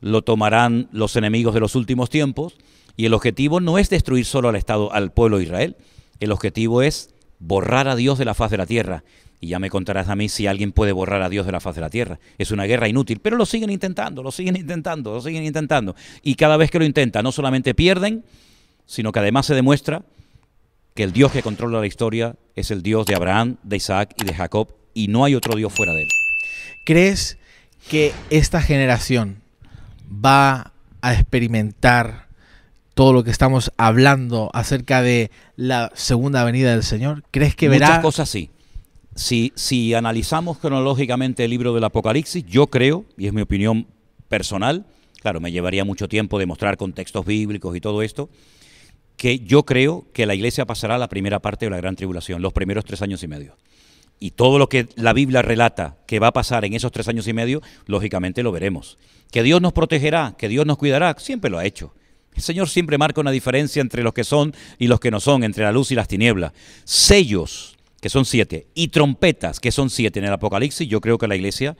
lo tomarán los enemigos de los últimos tiempos, y el objetivo no es destruir solo al Estado, al pueblo de Israel. El objetivo es borrar a Dios de la faz de la tierra. Y ya me contarás a mí si alguien puede borrar a Dios de la faz de la tierra. Es una guerra inútil, pero lo siguen intentando, lo siguen intentando, lo siguen intentando. Y cada vez que lo intentan, no solamente pierden, sino que además se demuestra que el Dios que controla la historia es el Dios de Abraham, de Isaac y de Jacob, y no hay otro Dios fuera de él. ¿Crees que esta generación va a experimentar todo lo que estamos hablando acerca de la segunda venida del Señor? ¿Crees que verá? Muchas cosas sí. Si, si analizamos cronológicamente el libro del Apocalipsis, yo creo, y es mi opinión personal, claro, me llevaría mucho tiempo demostrar contextos bíblicos y todo esto, que yo creo que la iglesia pasará la primera parte de la gran tribulación, los primeros tres años y medio. Y todo lo que la Biblia relata que va a pasar en esos tres años y medio, lógicamente lo veremos. Que Dios nos protegerá, que Dios nos cuidará, siempre lo ha hecho. El Señor siempre marca una diferencia entre los que son y los que no son, entre la luz y las tinieblas. Sellos, que son siete, y trompetas, que son siete en el Apocalipsis, yo creo que la iglesia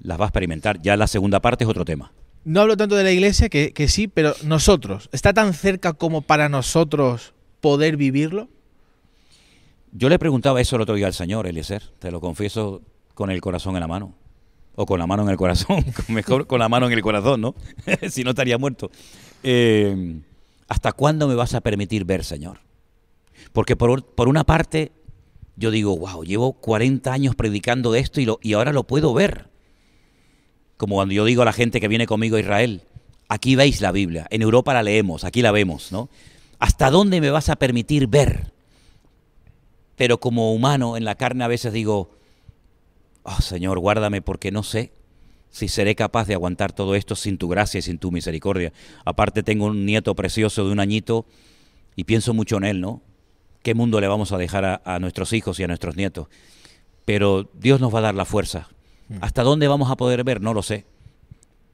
las va a experimentar. Ya la segunda parte es otro tema no hablo tanto de la iglesia, que, sí, pero nosotros, ¿está tan cerca como para nosotros poder vivirlo? Yo le preguntaba eso el otro día al Señor, Eliezer, te lo confieso con el corazón en la mano, o con la mano en el corazón, [LAUGHS] mejor con la mano en el corazón, ¿no? [LAUGHS] si no estaría muerto. Eh, ¿Hasta cuándo me vas a permitir ver, Señor? Porque por, por, una parte, yo digo, wow, llevo 40 años predicando esto y, lo, y ahora lo puedo ver como cuando yo digo a la gente que viene conmigo a Israel, aquí veis la Biblia, en Europa la leemos, aquí la vemos, ¿no? ¿Hasta dónde me vas a permitir ver? Pero como humano en la carne a veces digo, oh Señor, guárdame porque no sé si seré capaz de aguantar todo esto sin tu gracia y sin tu misericordia. Aparte tengo un nieto precioso de un añito y pienso mucho en él, ¿no? ¿Qué mundo le vamos a dejar a nuestros hijos y a nuestros nietos? Pero Dios nos va a dar la fuerza Hmm. ¿Hasta dónde vamos a poder ver? No lo sé.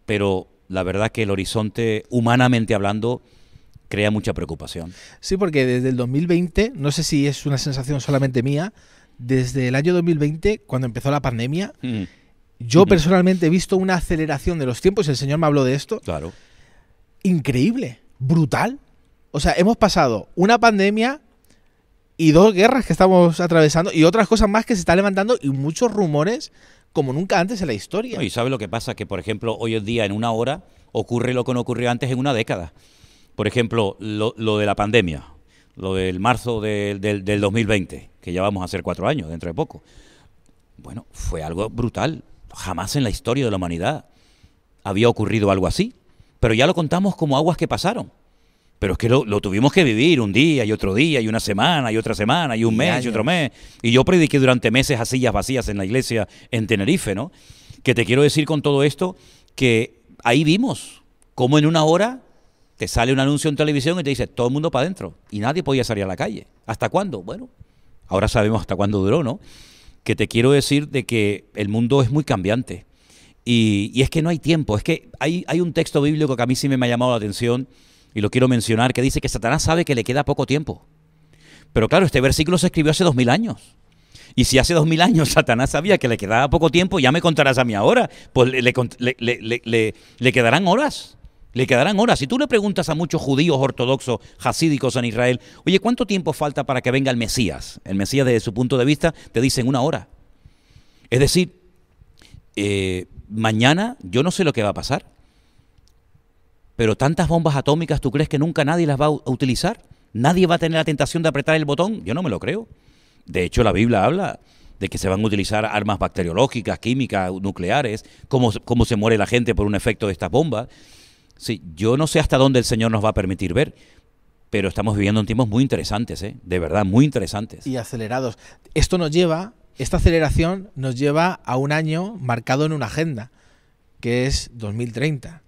Pero la verdad que el horizonte, humanamente hablando, crea mucha preocupación. Sí, porque desde el 2020, no sé si es una sensación solamente mía, desde el año 2020, cuando empezó la pandemia, hmm. yo hmm. personalmente he visto una aceleración de los tiempos, el señor me habló de esto. Claro. Increíble, brutal. O sea, hemos pasado una pandemia y dos guerras que estamos atravesando y otras cosas más que se están levantando y muchos rumores como nunca antes en la historia. y sabe lo que pasa? Que, por ejemplo, hoy en día, en una hora, ocurre lo que no ocurrió antes en una década. Por ejemplo, lo, de la pandemia, lo del marzo del, del 2020, que ya vamos a hacer cuatro años dentro de poco. Bueno, fue algo brutal. Jamás en la historia de la humanidad había ocurrido algo así. Pero ya lo contamos como aguas que pasaron. Pero es que lo, tuvimos que vivir un día y otro día y una semana y otra semana y un mes y otro mes. Y yo prediqué durante meses a sillas vacías en la iglesia en Tenerife, ¿no? Que te quiero decir con todo esto que ahí vimos cómo en una hora te sale un anuncio en televisión y te dice todo el mundo para adentro y nadie podía salir a la calle. ¿Hasta cuándo? Bueno, ahora sabemos hasta cuándo duró, ¿no? Que te quiero decir de que el mundo es muy cambiante y, es que no hay tiempo. Es que hay, hay un texto bíblico que a mí sí me ha llamado la atención y lo quiero mencionar, que dice que Satanás sabe que le queda poco tiempo. Pero claro, este versículo se escribió hace dos mil años. Y si hace dos mil años [LAUGHS] Satanás sabía que le quedaba poco tiempo, ya me contarás a mí ahora. Pues le, quedarán horas. Le quedarán horas. Si tú le preguntas a muchos judíos ortodoxos, jasídicos en Israel, oye, ¿cuánto tiempo falta para que venga el Mesías? El Mesías, desde su punto de vista, te dicen una hora. Es decir, eh, mañana yo no sé lo que va a pasar. Pero tantas bombas atómicas, ¿tú crees que nunca nadie las va a utilizar? ¿Nadie va a tener la tentación de apretar el botón? Yo no me lo creo. De hecho, la Biblia habla de que se van a utilizar armas bacteriológicas, químicas, nucleares, cómo, cómo se muere la gente por un efecto de estas bombas. Sí, yo no sé hasta dónde el Señor nos va a permitir ver, pero estamos viviendo en tiempos muy interesantes, ¿eh? de verdad, muy interesantes. Y acelerados. Esto nos lleva, esta aceleración nos lleva a un año marcado en una agenda, que es 2030.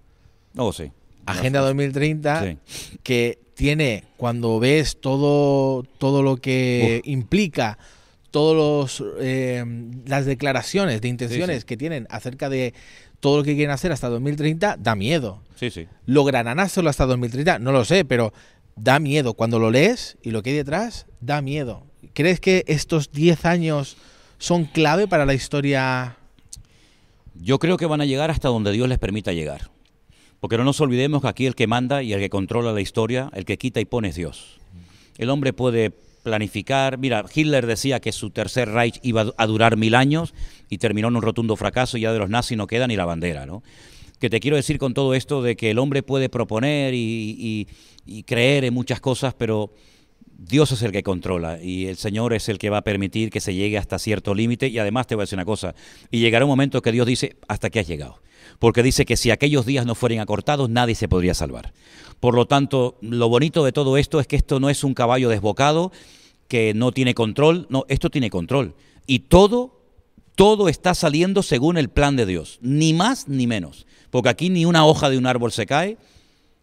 Oh, sí. Agenda 2030 que tiene, cuando ves todo, todo lo que implica, todas eh, las declaraciones de intenciones que tienen acerca de todo lo que quieren hacer hasta 2030, da miedo. Sí, sí. ¿Lograrán hacerlo hasta 2030? No lo sé, pero da miedo. Cuando lo lees y lo que hay detrás, da miedo. ¿Crees que estos 10 años son clave para la historia? Yo creo que van a llegar hasta donde Dios les permita llegar. Porque no nos olvidemos que aquí el que manda y el que controla la historia, el que quita y pone es Dios. El hombre puede planificar. Mira, Hitler decía que su tercer Reich iba a durar mil años y terminó en un rotundo fracaso. y Ya de los nazis no queda ni la bandera, ¿no? Que te quiero decir con todo esto de que el hombre puede proponer y, creer en muchas cosas, pero Dios es el que controla y el Señor es el que va a permitir que se llegue hasta cierto límite y además te voy a decir una cosa, y llegará un momento que Dios dice, hasta que has llegado porque dice que si aquellos días no fueran acortados, nadie se podría salvar. Por lo tanto, lo bonito de todo esto es que esto no es un caballo desbocado, que no tiene control, no, esto tiene control. Y todo, todo está saliendo según el plan de Dios, ni más ni menos, porque aquí ni una hoja de un árbol se cae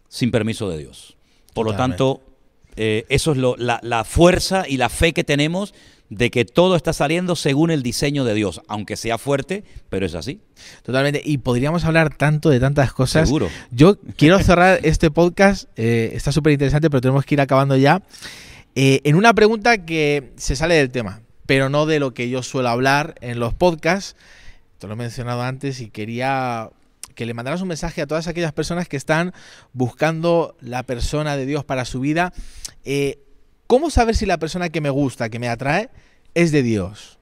sin permiso de Dios. Por lo tanto, eh, eso es lo, la, fuerza y la fe que tenemos de que todo está saliendo según el diseño de Dios, aunque sea fuerte, pero es así. Totalmente, y podríamos hablar tanto de tantas cosas. Seguro. Yo quiero cerrar [LAUGHS] este podcast, eh, está súper interesante, pero tenemos que ir acabando ya, eh, en una pregunta que se sale del tema, pero no de lo que yo suelo hablar en los podcasts. Te lo he mencionado antes y quería que le mandarás un mensaje a todas aquellas personas que están buscando la persona de Dios para su vida. Eh, ¿Cómo saber si la persona que me gusta, que me atrae, es de Dios?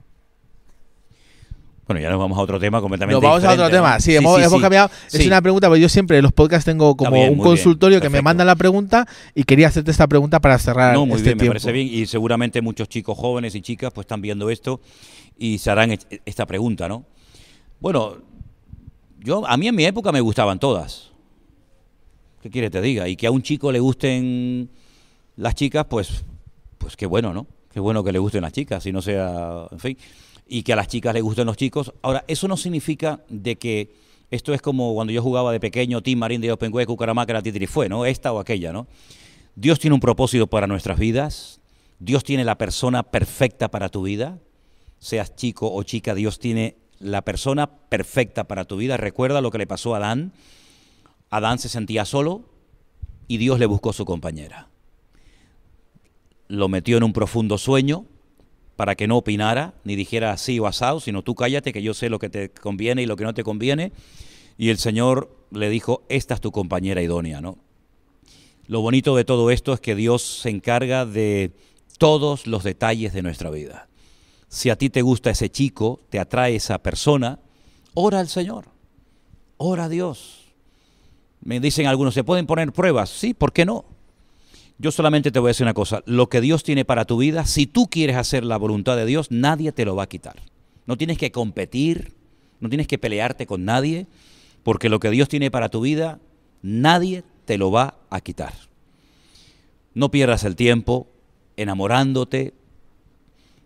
Bueno, ya nos vamos a otro tema completamente. Nos vamos a otro tema, sí, hemos, cambiado. Es una pregunta, porque yo siempre en los podcasts tengo como un consultorio que me manda la pregunta y quería hacerte esta pregunta para cerrar. No, muy este bien, tiempo. Y seguramente muchos chicos jóvenes y chicas pues están viendo esto y se harán esta pregunta, ¿no? Bueno, yo, a mí en mi época me gustaban todas. ¿Qué quieres te diga? Y que a un chico le gusten las chicas, pues, pues qué bueno, ¿no? Qué bueno que le gusten las chicas, si no sea, en fin, y que a las chicas le gusten los chicos. Ahora, eso no significa de que esto es como cuando yo jugaba de pequeño, team Marín de Open Cucaramácara, fue, ¿no? Esta o aquella, ¿no? Dios tiene un propósito para nuestras vidas. Dios tiene la persona perfecta para tu vida. Seas chico o chica, Dios tiene la persona perfecta para tu vida. Recuerda lo que le pasó a Adán. Adán se sentía solo y Dios le buscó su compañera. Lo metió en un profundo sueño para que no opinara ni dijera así o asado, sino tú cállate que yo sé lo que te conviene y lo que no te conviene. Y el Señor le dijo, esta es tu compañera idónea, ¿no? Lo bonito de todo esto es que Dios se encarga de todos los detalles de nuestra vida. Si a ti te gusta ese chico, te atrae esa persona, ora al Señor, ora a Dios. Me dicen algunos, ¿se pueden poner pruebas? Sí, ¿por qué no? Yo solamente te voy a decir una cosa, lo que Dios tiene para tu vida, si tú quieres hacer la voluntad de Dios, nadie te lo va a quitar. No tienes que competir, no tienes que pelearte con nadie, porque lo que Dios tiene para tu vida, nadie te lo va a quitar. No pierdas el tiempo enamorándote,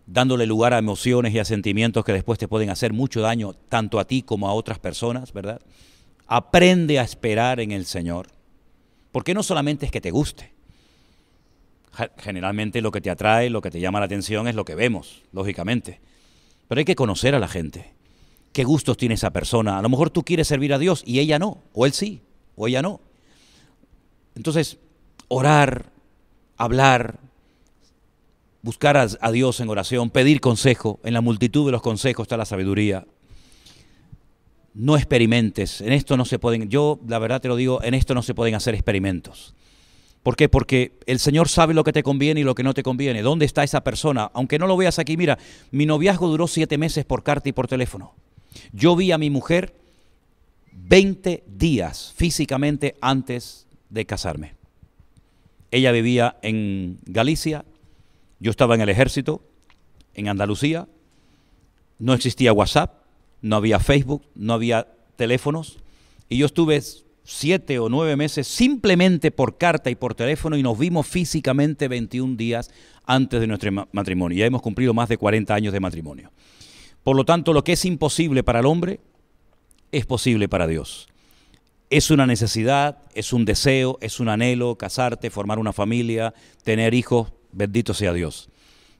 dándole lugar a emociones y a sentimientos que después te pueden hacer mucho daño tanto a ti como a otras personas, ¿verdad? Aprende a esperar en el Señor, porque no solamente es que te guste. Generalmente lo que te atrae, lo que te llama la atención es lo que vemos, lógicamente. Pero hay que conocer a la gente. ¿Qué gustos tiene esa persona? A lo mejor tú quieres servir a Dios y ella no, o él sí, o ella no. Entonces, orar, hablar, buscar a, Dios en oración, pedir consejo, en la multitud de los consejos está la sabiduría. No experimentes, en esto no se pueden, yo la verdad te lo digo, en esto no se pueden hacer experimentos. ¿Por qué? Porque el Señor sabe lo que te conviene y lo que no te conviene. ¿Dónde está esa persona? Aunque no lo veas aquí, mira, mi noviazgo duró siete meses por carta y por teléfono. Yo vi a mi mujer 20 días físicamente antes de casarme. Ella vivía en Galicia, yo estaba en el ejército, en Andalucía, no existía WhatsApp, no había Facebook, no había teléfonos, y yo estuve siete o nueve meses simplemente por carta y por teléfono y nos vimos físicamente 21 días antes de nuestro matrimonio. Ya hemos cumplido más de 40 años de matrimonio. Por lo tanto, lo que es imposible para el hombre es posible para Dios. Es una necesidad, es un deseo, es un anhelo casarte, formar una familia, tener hijos, bendito sea Dios.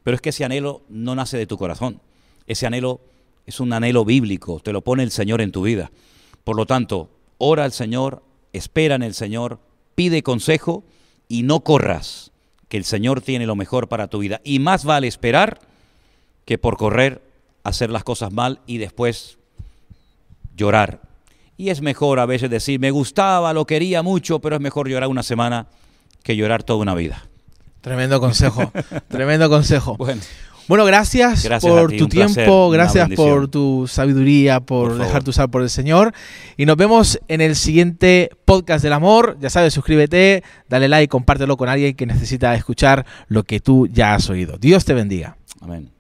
Pero es que ese anhelo no nace de tu corazón. Ese anhelo es un anhelo bíblico, te lo pone el Señor en tu vida. Por lo tanto, ora al Señor, espera en el Señor, pide consejo y no corras, que el Señor tiene lo mejor para tu vida. Y más vale esperar que por correr hacer las cosas mal y después llorar. Y es mejor a veces decir, me gustaba, lo quería mucho, pero es mejor llorar una semana que llorar toda una vida. Tremendo consejo, [LAUGHS] tremendo consejo. Bueno. gracias, por tu tiempo, gracias por tu sabiduría, por, dejar tu usar por el Señor. Y nos vemos en el siguiente podcast del amor. Ya sabes, suscríbete, dale like, compártelo con alguien que necesita escuchar lo que tú ya has oído. Dios te bendiga. Amén.